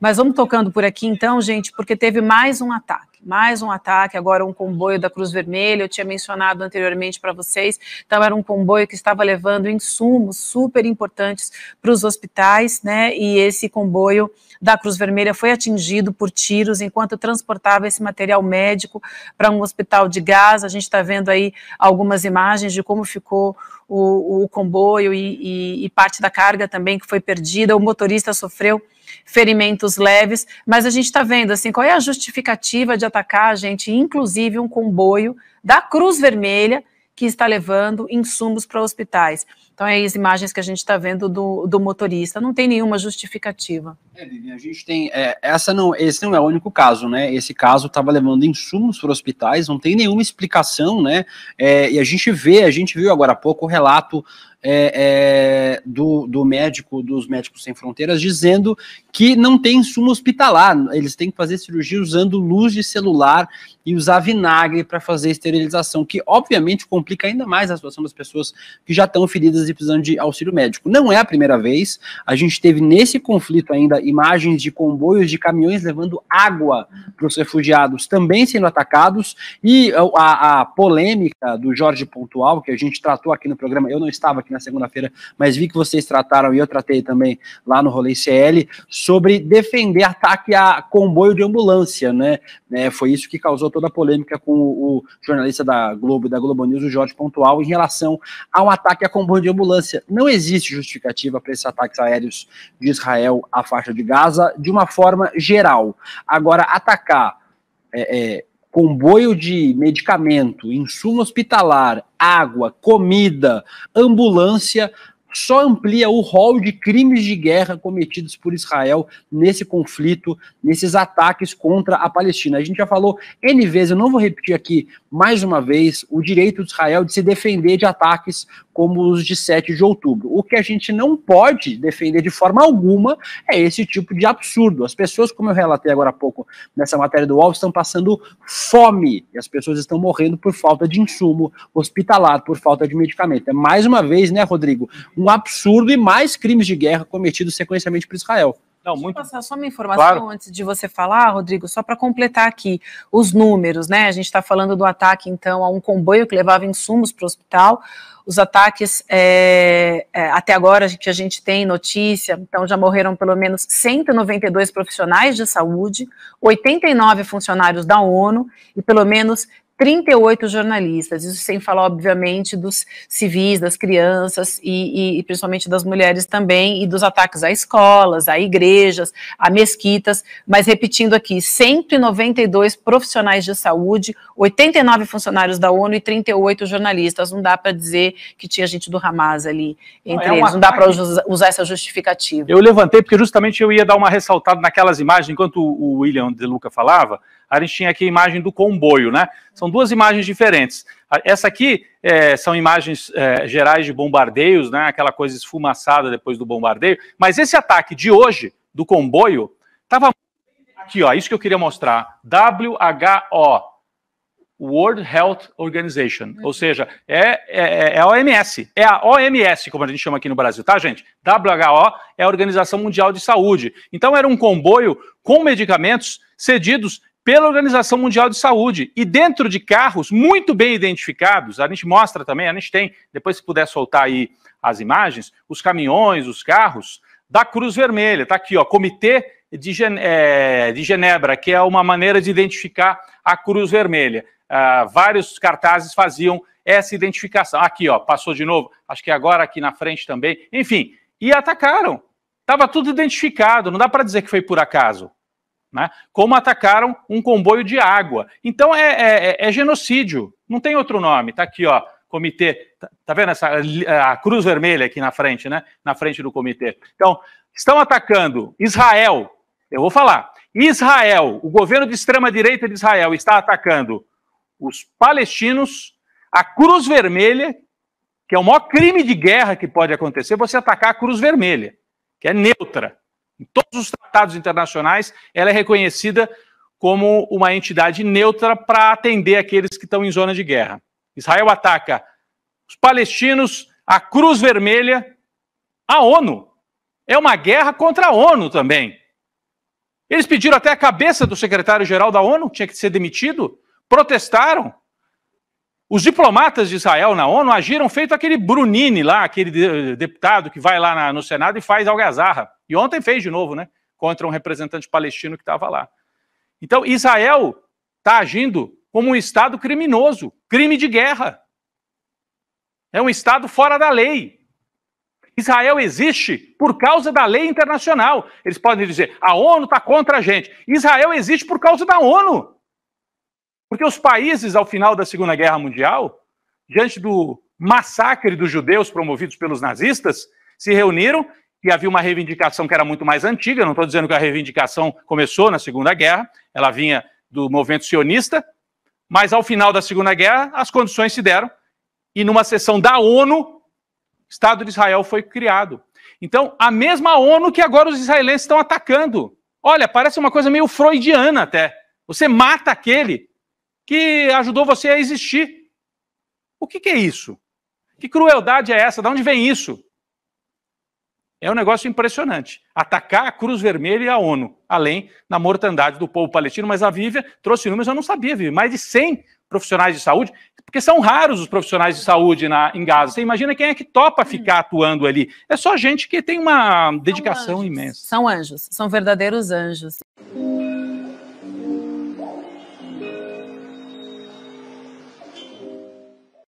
Mas vamos tocando por aqui então, gente, porque teve mais um ataque mais um ataque, agora um comboio da Cruz Vermelha, eu tinha mencionado anteriormente para vocês, então era um comboio que estava levando insumos super importantes para os hospitais, né, e esse comboio da Cruz Vermelha foi atingido por tiros enquanto transportava esse material médico para um hospital de Gaza, a gente está vendo aí algumas imagens de como ficou o, o comboio e, e, e parte da carga também que foi perdida, o motorista sofreu ferimentos leves, mas a gente está vendo, assim, qual é a justificativa de atacar, a gente, inclusive um comboio da Cruz Vermelha que está levando insumos para hospitais. Então, é as imagens que a gente está vendo do, do motorista. Não tem nenhuma justificativa. É, Vivian, a gente tem. É, essa não, esse não é o único caso, né? Esse caso estava levando insumos para hospitais, não tem nenhuma explicação, né? É, e a gente vê, a gente viu agora há pouco o relato é, é, do, do, médico, dos médicos sem fronteiras, dizendo que não tem insumo hospitalar, eles têm que fazer cirurgia usando luz de celular e usar vinagre para fazer esterilização, que obviamente complica ainda mais a situação das pessoas que já estão feridas e precisando de auxílio médico. Não é a primeira vez, a gente teve nesse conflito ainda imagens de comboios de caminhões levando água para os refugiados também sendo atacados, e uh, a, a, polêmica do Jorge Pontual, que a gente tratou aqui no programa, eu não estava aqui na segunda-feira, mas vi que vocês trataram e eu tratei também lá no Rolê CL, sobre defender ataque a comboio de ambulância, né? É, foi isso que causou toda a polêmica com o, o jornalista da Globo e da Globo News, o Jorge Pontual, em relação ao ataque a comboio de ambulância ambulância. Não existe justificativa para esses ataques aéreos de Israel à faixa de Gaza de uma forma geral. Agora, atacar é, é, comboio de medicamento, insumo hospitalar, água, comida, ambulância, só amplia o rol de crimes de guerra cometidos por Israel nesse conflito, nesses ataques contra a Palestina. A gente já falou N vezes, eu não vou repetir aqui mais uma vez, o direito de Israel de se defender de ataques como os de 7 de outubro. O que a gente não pode defender de forma alguma é esse tipo de absurdo. As pessoas, como eu relatei agora há pouco nessa matéria do UOL, estão passando fome e as pessoas estão morrendo por falta de insumo hospitalar, por falta de medicamento. É mais uma vez, né, Rodrigo? um absurdo e mais crimes de guerra cometidos sequencialmente por Israel. Não, muito... Deixa eu passar só uma informação claro. antes de você falar, Rodrigo, só para completar aqui os números, né? A gente está falando do ataque, então, a um comboio que levava insumos para o hospital. Os ataques, é, é, até agora, que a gente tem notícia, então já morreram pelo menos 192 profissionais de saúde, 89 funcionários da ONU e pelo menos 38 jornalistas, isso sem falar, obviamente, dos civis, das crianças e, e, e, principalmente das mulheres também, e dos ataques a escolas, a igrejas, a mesquitas, mas repetindo aqui, 192 profissionais de saúde, 89 funcionários da ONU e 38 jornalistas, não dá para dizer que tinha gente do Hamas ali é entre é eles, não dá para usar essa justificativa. Eu levantei porque justamente eu ia dar uma ressaltada naquelas imagens, enquanto o William De Luca falava, a gente tinha aqui a imagem do comboio, né? São duas imagens diferentes. Essa aqui é, são imagens é, gerais de bombardeios, né? Aquela coisa esfumaçada depois do bombardeio. Mas esse ataque de hoje, do comboio, estava aqui, ó. Isso que eu queria mostrar. WHO, World Health Organization, ou uhum. seja, é, é, é, a OMS, é a OMS, é como a gente chama aqui no Brasil, tá, gente? WHO é a Organização Mundial de Saúde. Então era um comboio com medicamentos cedidos pela Organização Mundial de Saúde. E dentro de carros muito bem identificados, a gente mostra também, a gente tem, depois se puder soltar aí as imagens, os caminhões, os carros da Cruz Vermelha. Está aqui, ó, Comitê de, é, de, Genebra, que é uma maneira de identificar a Cruz Vermelha. Ah, vários cartazes faziam essa identificação. Aqui, ó, passou de novo, acho que agora aqui na frente também. Enfim, e atacaram. Estava tudo identificado, não dá para dizer que foi por acaso. Né? Como atacaram um comboio de água. Então é, é, é, é genocídio, não tem outro nome. Está aqui, ó, comitê. Está tá vendo essa a cruz vermelha aqui na frente, né? Na frente do comitê. Então estão atacando Israel. Eu vou falar. Israel, o governo de extrema direita de Israel está atacando os palestinos, a Cruz Vermelha, que é o maior crime de guerra que pode acontecer, você atacar a Cruz Vermelha, que é neutra. Em todos os tratados internacionais, ela é reconhecida como uma entidade neutra para atender aqueles que estão em zona de guerra. Israel ataca os palestinos, a Cruz Vermelha, a ONU. É uma guerra contra a ONU também. Eles pediram até a cabeça do secretário-geral da ONU, tinha que ser demitido, protestaram. Os diplomatas de Israel na ONU agiram feito aquele Brunini lá, aquele eh, deputado que vai lá na, no Senado e faz algazarra. E ontem fez de novo, né? Contra um representante palestino que estava lá. Então, Israel está agindo como um Estado criminoso, crime de guerra. É um Estado fora da lei. Israel existe por causa da lei internacional. Eles podem dizer, a ONU está contra a gente. Israel existe por causa da ONU. Porque os países, ao final da Segunda Guerra Mundial, diante do massacre dos judeus promovidos pelos nazistas, se reuniram e havia uma reivindicação que era muito mais antiga. Não estou dizendo que a reivindicação começou na Segunda Guerra, ela vinha do movimento sionista, mas ao final da Segunda Guerra, as condições se deram e numa sessão da ONU, o Estado de Israel foi criado. Então, a mesma ONU que agora os israelenses estão atacando. Olha, parece uma coisa meio freudiana até. Você mata aquele que ajudou você a existir. O que, que é isso? Que crueldade é essa? De onde vem isso? É um negócio impressionante. Atacar a Cruz Vermelha e a ONU, além da mortandade do povo palestino, mas a Vívia trouxe números, eu não sabia, Vívia, mais de 100 profissionais de saúde, porque são raros os profissionais de saúde na, em Gaza. Você imagina quem é que topa hum. ficar atuando ali? É só gente que tem uma dedicação são imensa. São anjos, são verdadeiros anjos.